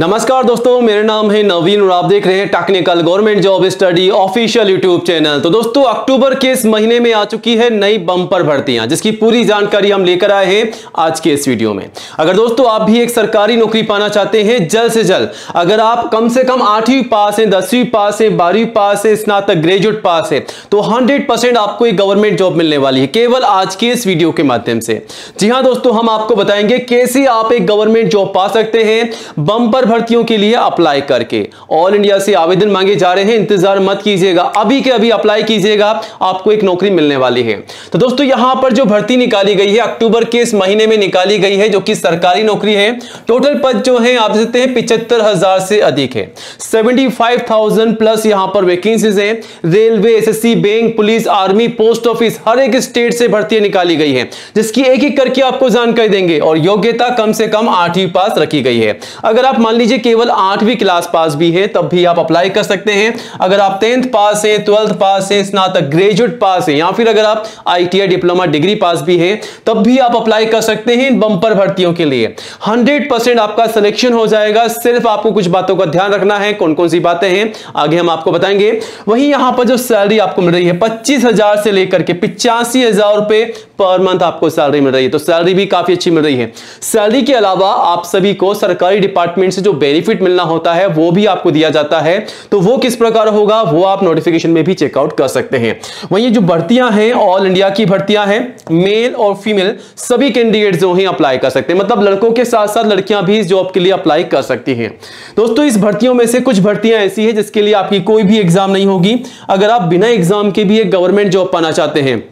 नमस्कार दोस्तों मेरा नाम है नवीन और आप देख रहे हैं technical government job study official YouTube channel तो दोस्तों अक्टूबर के इस महीने में आ चुकी है नई बम्पर भर्तियां जिसकी पूरी जानकारी हम लेकर आए हैं आज के इस वीडियो में अगर दोस्तों आप भी एक सरकारी नौकरी पाना चाहते हैं जल्द से जल्द अगर आप कम से कम आठवीं पास है दसवीं पास है बारहवीं पास है स्नातक ग्रेजुएट पास है तो हंड्रेड आपको एक गवर्नमेंट जॉब मिलने वाली है केवल आज के इस वीडियो के माध्यम से जी हाँ दोस्तों हम आपको बताएंगे कैसे आप एक गवर्नमेंट जॉब पा सकते हैं बम्पर चार भर्तियों के लिए अप्लाई करके ऑल इंडिया से आवेदन मांगे जा रहे हैं इंतजार मत कीजिएगा अभी के अभी अप्लाई कीजिएगा आपको एक नौकरी मिलने वाली है तो दोस्तों यहां पर जो भर्ती निकाली गई है अक्टूबर के इस महीने में निकाली गई है जो कि सरकारी नौकरी है टोटल पद जो है आप देखते हैं पिचहत्तर से अधिक है सेवेंटी प्लस यहां पर वैकेंसीज है रेलवे एस bank police army post office हर एक स्टेट से भर्ती निकाली गई है जिसकी एक एक करके आपको जानकारी देंगे और योग्यता कम से कम आठवीं पास रखी गई है अगर आप मान मान लीजिए केवल आठवीं क्लास पास भी है तब भी आप अप्लाई कर सकते हैं अगर आप टेंथ पास हैं ट्वेल्थ पास हैं स्नातक ग्रेजुएट पास हैं या फिर अगर आप आईटीआई डिप्लोमा डिग्री पास भी है तब भी आप अप्लाई कर सकते हैं बंपर भर्तियों के लिए हंड्रेड आपका सिलेक्शन हो जाएगा सिर्फ आपको कुछ बातों का ध्यान रखना है कौन कौन सी बातें हैं आगे हम आपको बताएंगे वहीं यहां पर जो सैलरी आपको मिल रही है पच्चीस से लेकर के पिचासी रुपए पर मंथ आपको सैलरी मिल रही है तो सैलरी भी काफी अच्छी मिल रही है सैलरी के अलावा आप सभी को सरकारी डिपार्टमेंट से जो बेनिफिट मिलना होता है वो भी आपको दिया जाता है तो वो किस प्रकार होगा वो आप नोटिफिकेशन में भी चेकआउट कर सकते हैं वहीं जो भर्तियां हैं ऑल इंडिया की भर्तियां हैं मेल और फीमेल सभी कैंडिडेट जो है अप्लाई कर सकते हैं मतलब लड़कों के साथ साथ लड़कियां भी जॉब के लिए अप्लाई कर सकती है दोस्तों इस भर्तियों में से कुछ भर्तियां ऐसी है जिसके लिए आपकी कोई भी एग्जाम नहीं होगी अगर आप बिना एग्जाम के भी एक गवर्नमेंट जॉब पाना चाहते हैं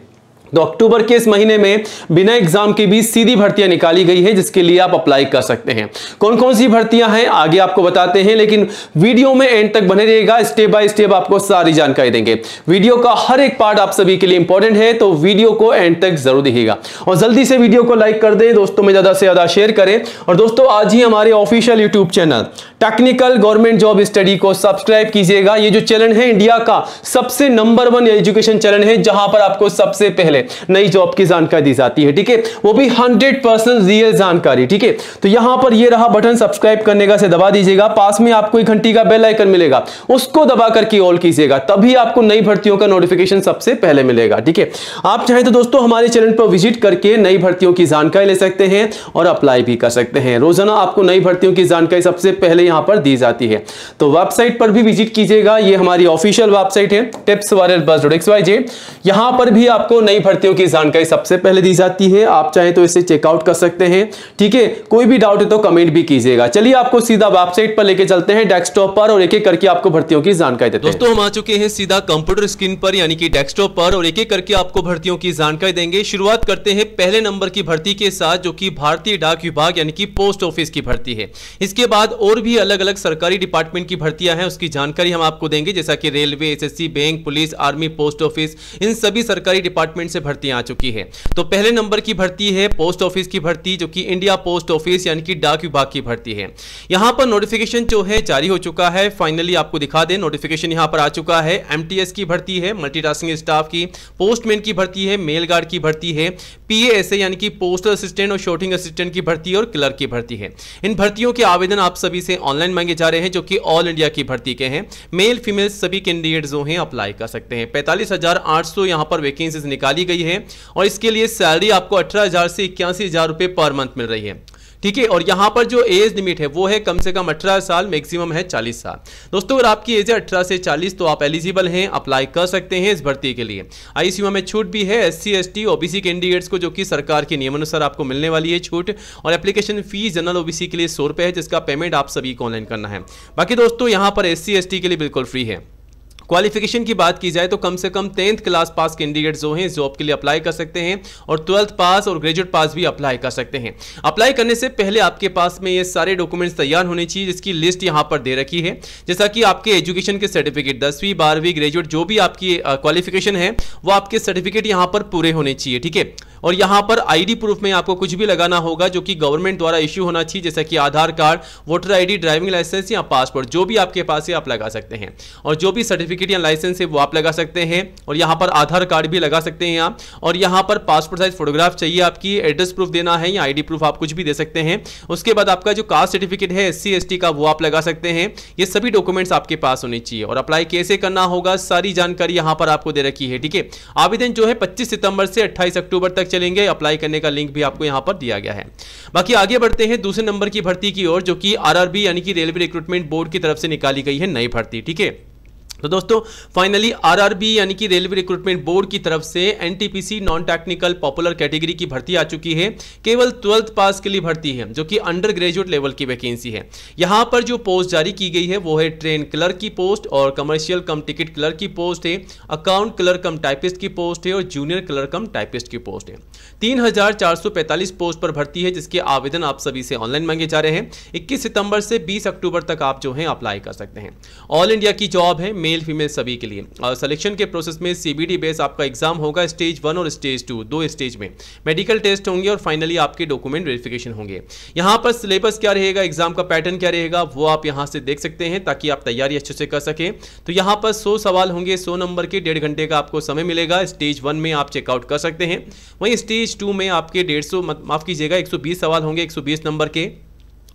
तो अक्टूबर के इस महीने में बिना एग्जाम के भी सीधी भर्तियां निकाली गई है जिसके लिए आप अप्लाई कर सकते हैं कौन कौन सी भर्तियां हैं आगे आपको बताते हैं लेकिन वीडियो में एंड तक बने रहेगा स्टेप बाय स्टेप आपको सारी जानकारी देंगे वीडियो का हर एक पार्ट आप सभी के लिए इंपॉर्टेंट है तो वीडियो को एंड तक जरूर दिखेगा और जल्दी से वीडियो को लाइक कर दे दोस्तों में ज्यादा से ज्यादा शेयर करें और दोस्तों आज ही हमारे official YouTube channel technical government job study को सब्सक्राइब कीजिएगा ये जो चैनल है इंडिया का सबसे नंबर वन एजुकेशन चैनल है जहां पर आपको सबसे पहले नई जॉब की जानकारी दी जाती है ठीक है वो भी हंड्रेड परसेंट रियल जानकारी ठीक है तो यहां पर ये रहा बटन सब्सक्राइब करने का से दबा दीजिएगा पास में आपको एक घंटी का बेल आइकन मिलेगा उसको दबा करके ऑल कीजिएगा तभी आपको नई भर्तियों का नोटिफिकेशन सबसे पहले मिलेगा ठीक है आप चाहें तो दोस्तों हमारे चैनल पर विजिट करके नई भर्तियों की जानकारी ले सकते हैं और अप्लाई भी कर सकते हैं रोजाना आपको नई भर्तियों की जानकारी सबसे पहले यहां पर दी जाती है तो वेबसाइट पर भी विजिट कीजिएगा ये हमारी ऑफिशियल वेबसाइट है टिप्स वायरल बस वाई यहां पर भी आपको नई भर्तियों की जानकारी सबसे पहले दी जाती है आप चाहे तो इसे चेकआउट कर सकते हैं ठीक है कोई भी डाउट है तो कमेंट भी कीजिएगा चलिए आपको सीधा वेबसाइट पर लेके चलते हैं डेस्कटॉप पर और एक एक करके आपको भर्तियों की जानकारी देते हैं दोस्तों हम आ चुके हैं सीधा कंप्यूटर स्क्रीन पर यानी कि डेस्कटॉप पर और एक एक करके आपको भर्तियों की जानकारी देंगे शुरुआत करते हैं पहले नंबर की भर्ती के साथ जो की भारतीय डाक विभाग यानी कि पोस्ट ऑफिस की भर्ती है इसके बाद और भी अलग अलग सरकारी डिपार्टमेंट की भर्तियां हैं उसकी जानकारी हम आपको देंगे जैसा कि railway SSC bank police army post office इन सभी सरकारी डिपार्टमेंट से भर्ती आ चुकी है तो पहले नंबर की भर्ती है पोस्ट ऑफिस की भर्ती जो कि इंडिया पोस्ट ऑफिस यानी कि डाक विभाग की भर्ती है यहां पर नोटिफिकेशन जो है जारी हो चुका है फाइनली आपको दिखा दें नोटिफिकेशन यहां पर आ चुका है एम की भर्ती है मल्टीटास्किंग स्टाफ की पोस्टमैन की भर्ती है मेल गार्ड की भर्ती है पीएएसए यानी कि पोस्टल असिस्टेंट और शोटिंग असिस्टेंट की भर्ती और क्लर्क की भर्ती है इन भर्तियों के आवेदन आप सभी से ऑनलाइन मांगे जा रहे हैं जो कि ऑल इंडिया की भर्ती के हैं मेल फीमेल सभी कैंडिडेट जो है अप्लाई कर सकते हैं पैंतालीस हजार आठ सौ यहाँ पर वैकेंसी निकाली दी गई है और इसके लिए सैलरी आपको अठारह हज़ार से इक्यासी हज़ार रुपये पर मंथ मिल रही है ठीक है और यहां पर जो एज लिमिट है वो है कम से कम 18 साल मैक्सिमम है 40 साल दोस्तों अगर आपकी एज है 18 से 40 तो आप एलिजिबल हैं अप्लाई कर सकते हैं इस भर्ती के लिए आई में छूट भी है S C S T OBC candidates को जो कि सरकार के नियमानुसार आपको मिलने वाली है छूट और एप्लीकेशन फीस जनरल ओबीसी के लिए सौ है जिसका पेमेंट आप सभी को ऑनलाइन करना है बाकी दोस्तों यहां पर एस सी के लिए बिल्कुल फ्री है क्वालिफिकेशन की बात की जाए तो कम से कम टेंथ क्लास पास कैंडिडेट जो हैं जॉब के लिए अप्लाई कर सकते हैं और ट्वेल्थ पास और ग्रेजुएट पास भी अप्लाई कर सकते हैं अप्लाई करने से पहले आपके पास में ये सारे डॉक्यूमेंट्स तैयार होने चाहिए जिसकी लिस्ट यहाँ पर दे रखी है जैसा कि आपके एजुकेशन के सर्टिफिकेट दसवीं बारहवीं ग्रेजुएट जो भी आपकी क्वालिफिकेशन है वो आपके सर्टिफिकेट यहाँ पर पूरे होने चाहिए ठीक है और यहाँ पर आईडी प्रूफ में आपको कुछ भी लगाना होगा जो कि गवर्नमेंट द्वारा इश्यू होना चाहिए जैसे कि Aadhaar card voter ID driving licence या पासपोर्ट जो भी आपके पास है आप लगा सकते हैं और जो भी सर्टिफिकेट या लाइसेंस है वो आप लगा सकते हैं और यहाँ पर आधार कार्ड भी लगा सकते हैं आप और यहाँ पर पासपोर्ट साइज फोटोग्राफ चाहिए आपकी एड्रेस प्रूफ देना है या आईडी प्रूफ आप कुछ भी दे सकते हैं उसके बाद आपका जो कास्ट सर्टिफिकेट है एस सी का वो आप लगा सकते हैं ये सभी डॉक्यूमेंट्स आपके पास होने चाहिए और अप्लाई कैसे करना होगा सारी जानकारी यहाँ पर आपको दे रखी है ठीक है आवेदन जो है पच्चीस सितंबर से अट्ठाईस अक्टूबर तक चलेंगे अप्लाई करने का लिंक भी आपको यहां पर दिया गया है बाकी आगे बढ़ते हैं दूसरे नंबर की भर्ती की ओर जो कि आरआरबी यानी कि रेलवे रिक्रूटमेंट बोर्ड की तरफ से निकाली गई है नई भर्ती ठीक है तो दोस्तों फाइनली आरआरबी यानी कि रेलवे रिक्रूटमेंट बोर्ड की तरफ से NTPC non technical popular category की भर्ती आ चुकी है केवल ट्वेल्थ पास के लिए भर्ती है जो कि अंडर ग्रेजुएट लेवल की वैकेंसी है यहां पर जो पोस्ट जारी की गई है वो है ट्रेन क्लर्क की पोस्ट और कमर्शियल कम टिकट क्लर्क की पोस्ट है अकाउंट क्लर्क कम टाइपिस्ट की पोस्ट है और जूनियर क्लर्क कम टाइपिस्ट की पोस्ट है तीन पोस्ट पर भर्ती है जिसके आवेदन आप सभी से ऑनलाइन मांगे जा रहे हैं इक्कीस सितंबर से बीस अक्टूबर तक आप जो है अप्लाई कर सकते हैं ऑल इंडिया की जॉब है मे मेल फीमेल सभी के लिए और सिलेक्शन के प्रोसेस में सीबीडी बेस आपका एग्जाम होगा स्टेज वन और स्टेज टू दो स्टेज में मेडिकल टेस्ट होंगे और फाइनली आपके डॉक्यूमेंट वेरिफिकेशन होंगे यहाँ पर सिलेबस क्या रहेगा एग्जाम का पैटर्न क्या रहेगा वो आप यहाँ से देख सकते हैं ताकि आप तैयारी अच्छे से कर सकें तो यहाँ पर सौ सवाल होंगे सौ नंबर के डेढ़ घंटे का आपको समय मिलेगा स्टेज वन में आप चेकआउट कर सकते हैं वहीं स्टेज टू में आपके डेढ़ सौ माफ़ कीजिएगा एक सौ बीस सवाल होंगे एक सौ बीस नंबर के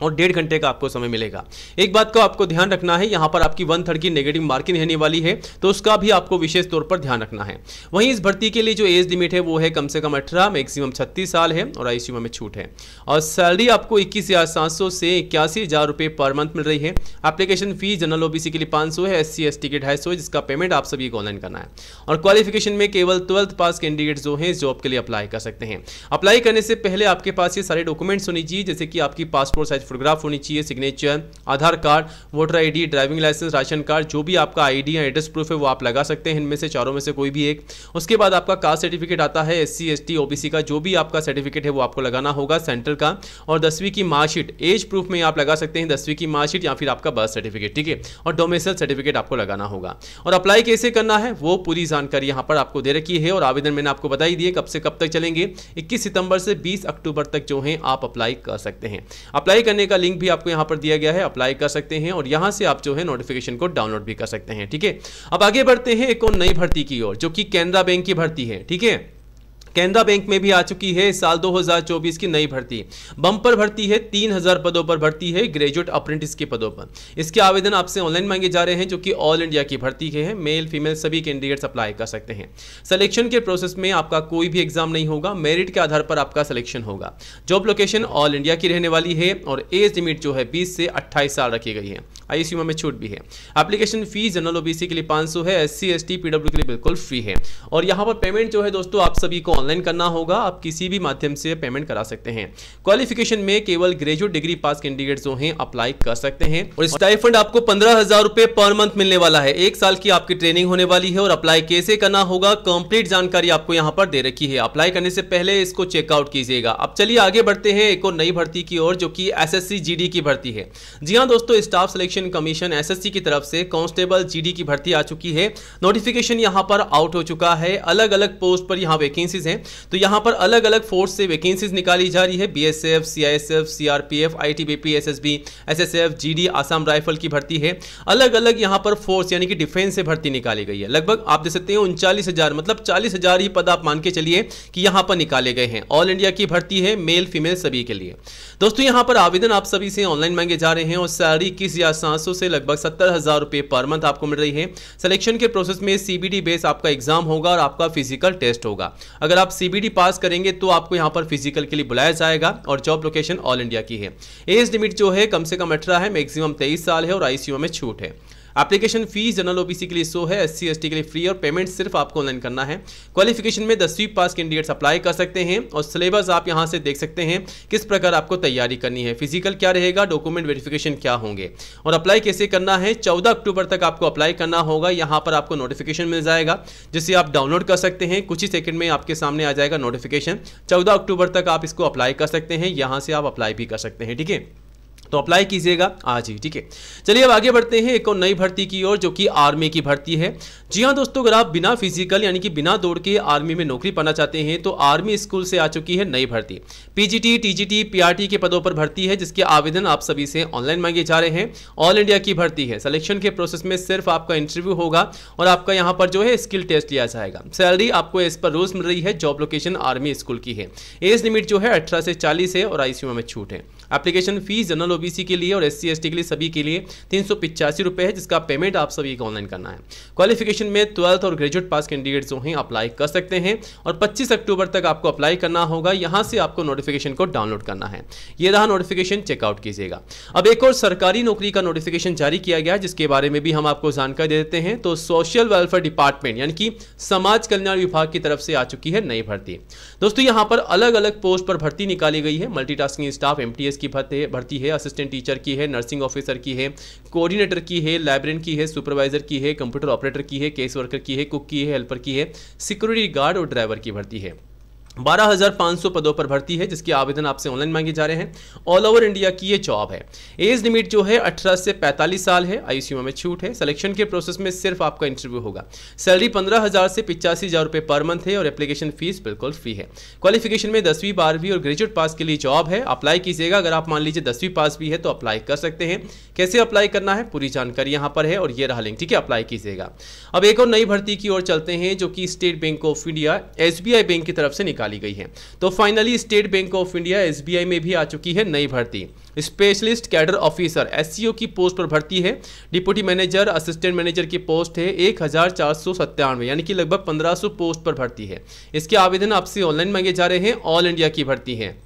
और डेढ़ घंटे का आपको समय मिलेगा एक बात का आपको ध्यान रखना है यहाँ पर आपकी वन थर्ड की नेगेटिव मार्किंग रहने वाली है तो उसका भी आपको विशेष तौर पर ध्यान रखना है वहीं इस भर्ती के लिए जो एज लिमिट है वो है कम से कम अठारह मैक्सिमम छत्तीस साल है और आई में छूट है और सैलरी आपको इक्कीस हज़ार सात सौ से इक्यासी हज़ार रुपये पर मंथ मिल रही है एप्लीकेशन फ़ी जनरल ओबीसी के लिए पाँच सौ है एस सी एस टी के ढाई सौ है जिसका पेमेंट आप सभी को ऑनलाइन करना है और क्वालिफिकेशन में केवल ट्वेल्थ पास कैंडिडेट जो है जॉब के लिए अप्लाई कर सकते हैं अप्लाई करने से पहले आपके पास ये सारे डॉक्यूमेंट्स होनी चाहिए जैसे कि आपकी पासपोर्ट साइज फोटोग्राफ होनी चाहिए signature Aadhaar card voter ID driving licence ration card जो भी आपका आईडी या एड्रेस प्रूफ है वो आप लगा सकते हैं इनमें से चारों में से कोई भी एक उसके बाद आपका कास्ट सर्टिफिकेट आता है एस सी ओबीसी का जो भी आपका सर्टिफिकेट है वो आपको लगाना होगा सेंटर का और दसवीं की मार्कशीट एज प्रूफ में आप लगा सकते हैं दसवीं की मार्कशीट या फिर आपका बर्थ सर्टिफिकेट ठीक है और डोमेसल सर्टिफिकेट आपको लगाना होगा और अप्लाई कैसे करना है वो पूरी जानकारी यहाँ पर आपको दे रखी है और आवेदन मैंने आपको बता ही दिए कब से कब तक चलेंगे इक्कीस सितंबर से बीस अक्टूबर तक जो है आप अप्लाई कर सकते हैं अप्लाई करने करने का लिंक भी आपको यहां पर दिया गया है अप्लाई कर सकते हैं और यहां से आप जो है नोटिफिकेशन को डाउनलोड भी कर सकते हैं ठीक है अब आगे बढ़ते हैं एक और नई भर्ती की ओर जो कि कैनरा बैंक की भर्ती है ठीक है कैनरा बैंक में भी आ चुकी है साल 2024 की नई भर्ती बम्पर भर्ती है 3000 पदों पर भर्ती है ग्रेजुएट अप्रेंटिस के पदों पर इसके आवेदन आपसे ऑनलाइन मांगे जा रहे हैं जो कि ऑल इंडिया की भर्ती के हैं मेल फीमेल सभी कैंडिडेट्स अप्लाई कर सकते हैं सिलेक्शन के प्रोसेस में आपका कोई भी एग्जाम नहीं होगा मेरिट के आधार पर आपका सिलेक्शन होगा जॉब लोकेशन ऑल इंडिया की रहने वाली है और एज लिमिट जो है बीस से अट्ठाईस साल रखी गई है आई में छूट भी है एप्लीकेशन फी जनरल ओबीसी के लिए पाँच है एस सी एस टी के लिए बिल्कुल फ्री है और यहाँ पर पेमेंट जो है दोस्तों आप सभी को ऑनलाइन करना होगा आप किसी भी माध्यम से पेमेंट करा सकते हैं क्वालिफिकेशन में केवल ग्रेजुएट डिग्री पास कैंडिडेट जो है अप्लाई कर सकते हैं और स्टाइफंड आपको पंद्रह हजार रुपए पर मंथ मिलने वाला है एक साल की आपकी ट्रेनिंग होने वाली है और अप्लाई कैसे करना होगा कंप्लीट जानकारी आपको यहाँ पर दे रखी है अप्लाई करने से पहले इसको चेकआउट कीजिएगा अब चलिए आगे बढ़ते हैं एक और नई भर्ती की ओर जो कि एसएससी जीडी की भर्ती है जी हाँ दोस्तों staff selection notification commission SSC की तरफ से कांस्टेबल जीडी की भर्ती आ चुकी है नोटिफिकेशन यहां पर आउट हो चुका है अलग अलग पोस्ट पर यहां वैकेंसीज हैं तो यहां पर अलग अलग फोर्स से वैकेंसीज निकाली जा रही है BSF CISF CRPF ITBP SSB SSF GD Assam rifle की भर्ती है अलग अलग यहां पर फोर्स यानी कि डिफेंस से भर्ती निकाली गई है लगभग आप देख सकते हैं उनचालीस मतलब चालीस ही पद आप मान के चलिए कि यहां पर निकाले गए हैं ऑल इंडिया की भर्ती है मेल फीमेल सभी के लिए दोस्तों यहां पर आवेदन आप सभी से ऑनलाइन मांगे जा रहे हैं और सैलरी किस या सात से लगभग सत्तर हज़ार रुपये पर मंथ आपको मिल रही है सिलेक्शन के प्रोसेस में सीबीडी बेस आपका एग्जाम होगा और आपका फिजिकल टेस्ट होगा अगर आप सीबीडी पास करेंगे तो आपको यहाँ पर फिजिकल के लिए बुलाया जाएगा और जॉब लोकेशन ऑल इंडिया की है एज लिमिट जो है कम से कम अठारह है मैक्सिमम तेईस साल है और आईसीयू में छूट है एप्लीकेशन फीस जनरल ओबीसी के लिए सो है एस सी के लिए फ्री और पेमेंट सिर्फ आपको ऑनलाइन करना है क्वालिफिकेशन में दसवीं पास कैंडिडेट्स अप्लाई कर सकते हैं और सिलेबस आप यहाँ से देख सकते हैं किस प्रकार आपको तैयारी करनी है फिजिकल क्या रहेगा डॉक्यूमेंट वेरिफिकेशन क्या होंगे और अप्लाई कैसे करना है चौदह अक्टूबर तक आपको अप्लाई करना होगा यहाँ पर आपको नोटिफिकेशन मिल जाएगा जिसे आप डाउनलोड कर सकते हैं कुछ ही सेकंड में आपके सामने आ जाएगा नोटिफिकेशन चौदह अक्टूबर तक आप इसको अप्लाई कर सकते हैं यहाँ से आप अप्लाई भी कर सकते हैं ठीक है तो अप्लाई कीजिएगा आज ही ठीक है चलिए अब आगे बढ़ते हैं एक और नई भर्ती की ओर जो कि आर्मी की भर्ती है जी हाँ दोस्तों अगर आप बिना फिजिकल यानी कि बिना दौड़ के आर्मी में नौकरी पाना चाहते हैं तो आर्मी स्कूल से आ चुकी है नई भर्ती पीजीटी टीजीटी पीआरटी के पदों पर भर्ती है जिसके आवेदन आप सभी से ऑनलाइन मांगे जा रहे हैं ऑल इंडिया की भर्ती है सिलेक्शन के प्रोसेस में सिर्फ आपका इंटरव्यू होगा और आपका यहाँ पर जो है स्किल टेस्ट लिया जाएगा सैलरी आपको इस पर रोज मिल रही है जॉब लोकेशन आर्मी स्कूल की है एज लिमिट जो है अठारह से चालीस है और आईसीयू में छूट है एप्लीकेशन फीस जनरल ओबीसी के लिए और एस सी के लिए सभी के लिए तीन सौ है जिसका पेमेंट आप सभी को ऑनलाइन करना है क्वालिफिकेशन में ट्वेल्थ और ग्रेजुएट पास कैंडिडेट जो हैं अप्लाई कर सकते हैं और पच्चीस अक्टूबर तक आपको अप्लाई करना होगा यहाँ से आपको नोटिफिकेशन को डाउनलोड करना है ये रहा नोटिफिकेशन चेकआउट कीजिएगा अब एक और सरकारी नौकरी का नोटिफिकेशन जारी किया गया जिसके बारे में भी हम आपको जानकारी दे देते हैं तो सोशल वेलफेयर डिपार्टमेंट यानी कि समाज कल्याण विभाग की तरफ से आ चुकी है नई भर्ती दोस्तों यहाँ पर अलग अलग पोस्ट पर भर्ती निकाली गई है मल्टीटास्किंग स्टाफ एमटीएस की भर्ती है असिस्टेंट टीचर की है नर्सिंग ऑफिसर की है कोऑर्डिनेटर की है लाइब्रेरियन की है सुपरवाइजर की है कंप्यूटर ऑपरेटर की है केस वर्कर की है कुक की है हेल्पर की है सिक्योरिटी गार्ड और ड्राइवर की भर्ती है 12,500 पदों पर भर्ती है जिसके आवेदन आपसे ऑनलाइन मांगे जा रहे हैं ऑल ओवर इंडिया की ये जॉब है एज लिमिट जो है 18 से 45 साल है सीमा में छूट है सिलेक्शन के प्रोसेस में सिर्फ आपका इंटरव्यू होगा सैलरी 15,000 से पिचासी हज़ार रुपये पर मंथ है और एप्लीकेशन फीस बिल्कुल फ्री है क्वालिफिकेशन में दसवीं बारहवीं और ग्रेजुएट पास के लिए जॉब है अप्लाई कीजिएगा अगर आप मान लीजिए दसवीं पास भी है तो अप्लाई कर सकते हैं कैसे अप्लाई करना है पूरी जानकारी यहाँ पर है और ये रहा लिंक ठीक है अप्लाई कीजिएगा अब एक और नई भर्ती की ओर चलते हैं जो कि state bank of India S bank की तरफ से निकाल निकाली गई है तो finally state bank of India S में भी आ चुकी है नई भर्ती स्पेशलिस्ट कैडर ऑफिसर एस की पोस्ट पर भर्ती है डिप्यूटी मैनेजर असिस्टेंट मैनेजर की पोस्ट है एक यानी कि लगभग 1500 पोस्ट पर भर्ती है इसके आवेदन आपसे ऑनलाइन मांगे जा रहे हैं ऑल इंडिया की भर्ती है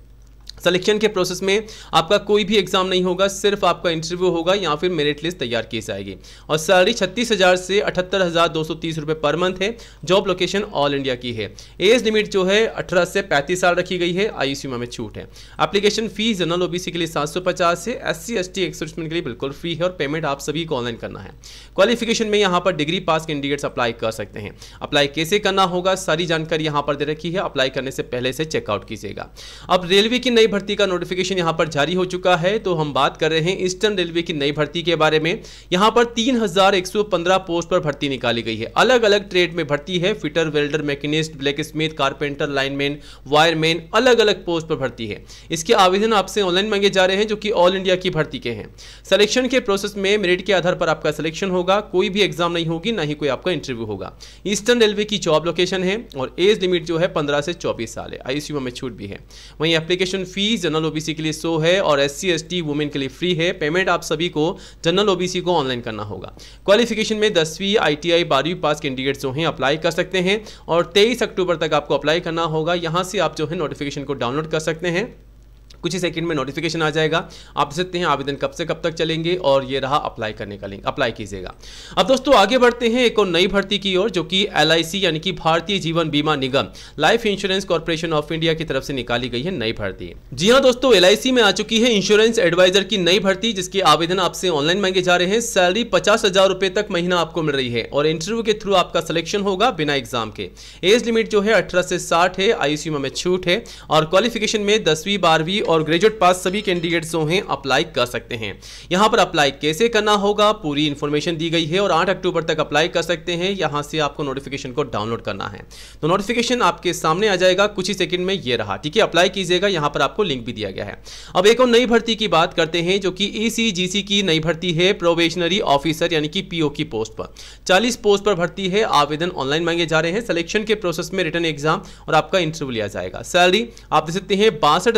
सिलेक्शन के प्रोसेस में आपका कोई भी एग्जाम नहीं होगा सिर्फ आपका इंटरव्यू होगा या फिर मेरिट लिस्ट तैयार की जाएगी और सैलरी छत्तीस हज़ार से अठहत्तर हज़ार दो सौ तीस रुपए पर मंथ है जॉब लोकेशन ऑल इंडिया की है एज लिमिट जो है अठारह से पैंतीस साल रखी गई है आई सीमा में छूट है एप्लीकेशन फीस जनरल ओबीसी के लिए सात सौ पचास है एस सी एस टी के लिए बिल्कुल फ्री है और पेमेंट आप सभी को ऑनलाइन करना है क्वालिफिकेशन में यहाँ पर डिग्री पास कैंडिडेट्स अप्लाई कर सकते हैं अप्लाई कैसे करना होगा सारी जानकारी यहाँ पर दे रखी है अप्लाई करने से पहले से चेकआउट कीजिएगा अब रेलवे की नई भर्ती का नोटिफिकेशन यहां पर जारी हो चुका है तो हम बात कर रहे हैं ईस्टर्न रेलवे की नई भर्ती के बारे में यहां पर 3,115 पोस्ट पर भर्ती निकाली गई है अलग अलग ट्रेड में भर्ती है fitter welder machinist blacksmith carpenter lineman wireman अलग अलग पोस्ट पर भर्ती है इसके आवेदन आपसे ऑनलाइन मांगे जा रहे हैं जो कि ऑल इंडिया की भर्ती के हैं सिलेक्शन के प्रोसेस में मेरिट के आधार पर आपका सिलेक्शन होगा कोई भी एग्जाम नहीं होगी ना ही कोई आपका इंटरव्यू होगा ईस्टर्न रेलवे की जॉब लोकेशन है और एज लिमिट जो है पंद्रह से चौबीस साल है आईसीयू में छूट भी है वहीं application fee fees general OBC के लिए सो है और S C S T women के लिए फ्री है पेमेंट आप सभी को जनरल ओबीसी को ऑनलाइन करना होगा क्वालिफिकेशन में दसवीं आई टी आई बारहवीं पास कैंडिडेट जो हैं अप्लाई कर सकते हैं और तेईस अक्टूबर तक आपको अप्लाई करना होगा यहाँ से आप जो है नोटिफिकेशन को डाउनलोड कर सकते हैं कुछ ही सेकंड में नोटिफिकेशन आ जाएगा आप देख सकते हैं आवेदन कब से कब तक चलेंगे और ये रहा अप्लाई करने का लिंक अप्लाई कीजिएगा अब दोस्तों आगे बढ़ते हैं एक और नई भर्ती की ओर जो कि एल यानी कि भारतीय जीवन बीमा निगम life insurance corporation of India की तरफ से निकाली गई है नई भर्ती जी हाँ दोस्तों एल में आ चुकी है इंश्योरेंस एडवाइजर की नई भर्ती जिसके आवेदन आपसे ऑनलाइन मांगे जा रहे हैं सैलरी पचास हजार रुपए तक महीना आपको मिल रही है और इंटरव्यू के थ्रू आपका सिलेक्शन होगा बिना एग्जाम के एज लिमिट जो है अठारह से साठ है आयु सीमा में छूट है और क्वालिफिकेशन में दसवीं बारहवीं और ग्रेजुएट पास सभी कैंडिडेट जो हैं अप्लाई कर सकते हैं यहाँ पर अप्लाई कैसे करना होगा पूरी इन्फॉर्मेशन दी गई है और आठ अक्टूबर तक अप्लाई कर सकते हैं यहाँ से आपको नोटिफिकेशन को डाउनलोड करना है तो नोटिफिकेशन आपके सामने आ जाएगा कुछ ही सेकंड में ये रहा ठीक है अप्लाई कीजिएगा यहाँ पर आपको लिंक भी दिया गया है अब एक और नई भर्ती की बात करते हैं जो कि ई e की नई भर्ती है प्रोबेशनरी ऑफिसर यानी कि पीओ की पोस्ट पर चालीस पोस्ट पर भर्ती है आवेदन ऑनलाइन मांगे जा रहे हैं सिलेक्शन के प्रोसेस में रिटर्न एग्जाम और आपका इंटरव्यू लिया जाएगा सैलरी आप दे सकते हैं बासठ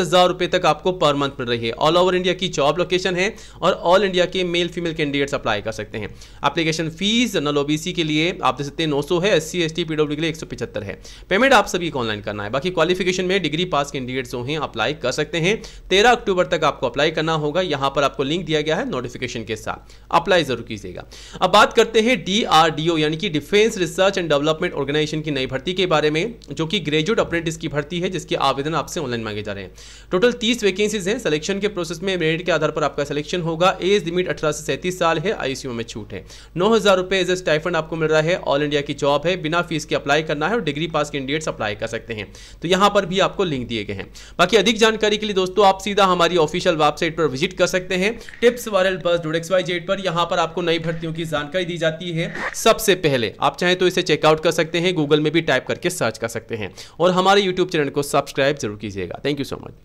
तक तक आपको पर मंथ मिल रही है ऑल ओवर इंडिया की जॉब लोकेशन है और ऑल इंडिया के मेल फीमेल कैंडिडेट्स अप्लाई कर सकते हैं एप्लीकेशन फीस जनरल ओबीसी के लिए आप देख सकते हैं नौ है S C S T PW के लिए एक है पेमेंट आप सभी को ऑनलाइन करना है बाकी क्वालिफिकेशन में डिग्री पास कैंडिडेट जो हैं अप्लाई कर सकते हैं तेरह अक्टूबर तक आपको अप्लाई करना होगा यहां पर आपको लिंक दिया गया है नोटिफिकेशन के साथ अप्लाई जरूर कीजिएगा अब बात करते हैं डीआरडीओ यानी कि defence research and development organisation की नई भर्ती के बारे में जो कि ग्रेजुएट अप्रेंटिस की भर्ती है जिसके आवेदन आपसे ऑनलाइन मांगे जा रहे हैं टोटल इक्कीस वैकेंसीज हैं सिलेक्शन के प्रोसेस में मेरिट के आधार पर आपका सिलेक्शन होगा एज लिमिट अठारह से सैंतीस साल है आईसीयू में छूट है नौ हजार रुपये एज ए स्टाइफंड आपको मिल रहा है ऑल इंडिया की जॉब है बिना फीस के अप्लाई करना है और डिग्री पास कैंडिडेट्स अप्लाई कर सकते हैं तो यहाँ पर भी आपको लिंक दिए गए हैं बाकी अधिक जानकारी के लिए दोस्तों आप सीधा हमारी ऑफिशियल वेबसाइट पर विजिट कर सकते हैं टिप्स वायरल बस डोडेक्स वाई जेड पर यहाँ पर आपको नई भर्तियों की जानकारी दी जाती है सबसे पहले आप चाहें तो इसे चेकआउट कर सकते हैं गूगल में भी टाइप करके सर्च कर सकते हैं और हमारे यूट्यूब चैनल को सब्सक्राइब जरूर कीजिएगा थैंक यू सो मच